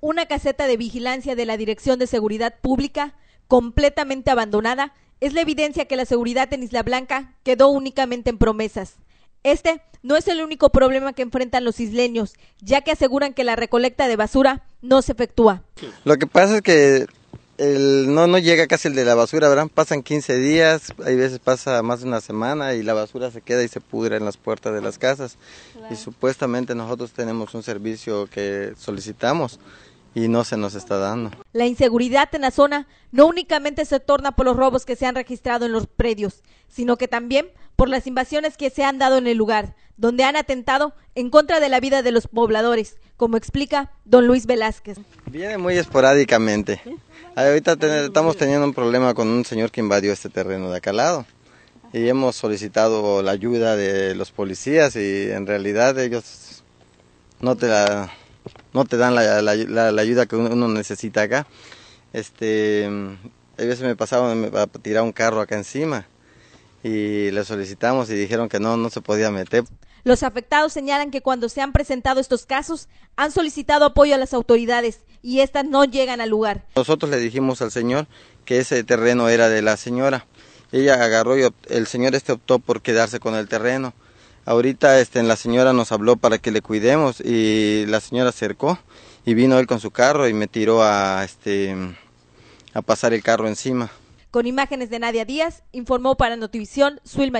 una caseta de vigilancia de la Dirección de Seguridad Pública, completamente abandonada, es la evidencia que la seguridad en Isla Blanca quedó únicamente en promesas. Este no es el único problema que enfrentan los isleños, ya que aseguran que la recolecta de basura no se efectúa. Lo que pasa es que no, no llega casi el de la basura, ¿verdad? Pasan 15 días, hay veces pasa más de una semana y la basura se queda y se pudre en las puertas de las casas. Y supuestamente nosotros tenemos un servicio que solicitamos y no se nos está dando. La inseguridad en la zona no únicamente se torna por los robos que se han registrado en los predios, sino que también por las invasiones que se han dado en el lugar, donde han atentado en contra de la vida de los pobladores, como explica don Luis Velázquez. Viene muy esporádicamente. Ahorita estamos teniendo un problema con un señor que invadió este terreno de acá lado y hemos solicitado la ayuda de los policías y en realidad ellos no te la no te dan la, ayuda que uno, necesita acá. Este, a veces me pasaba, a tirar un carro acá encima y le solicitamos y dijeron que no, no se podía meter. Los afectados señalan que cuando se han presentado estos casos han solicitado apoyo a las autoridades y éstas no llegan al lugar. Nosotros le dijimos al señor que ese terreno era de la señora. Ella agarró y el señor este optó por quedarse con el terreno. Ahorita este, la señora nos habló para que le cuidemos y la señora acercó y vino él con su carro y me tiró a, este, a pasar el carro encima. Con imágenes de Nadia Díaz, informó para Notivisión Suil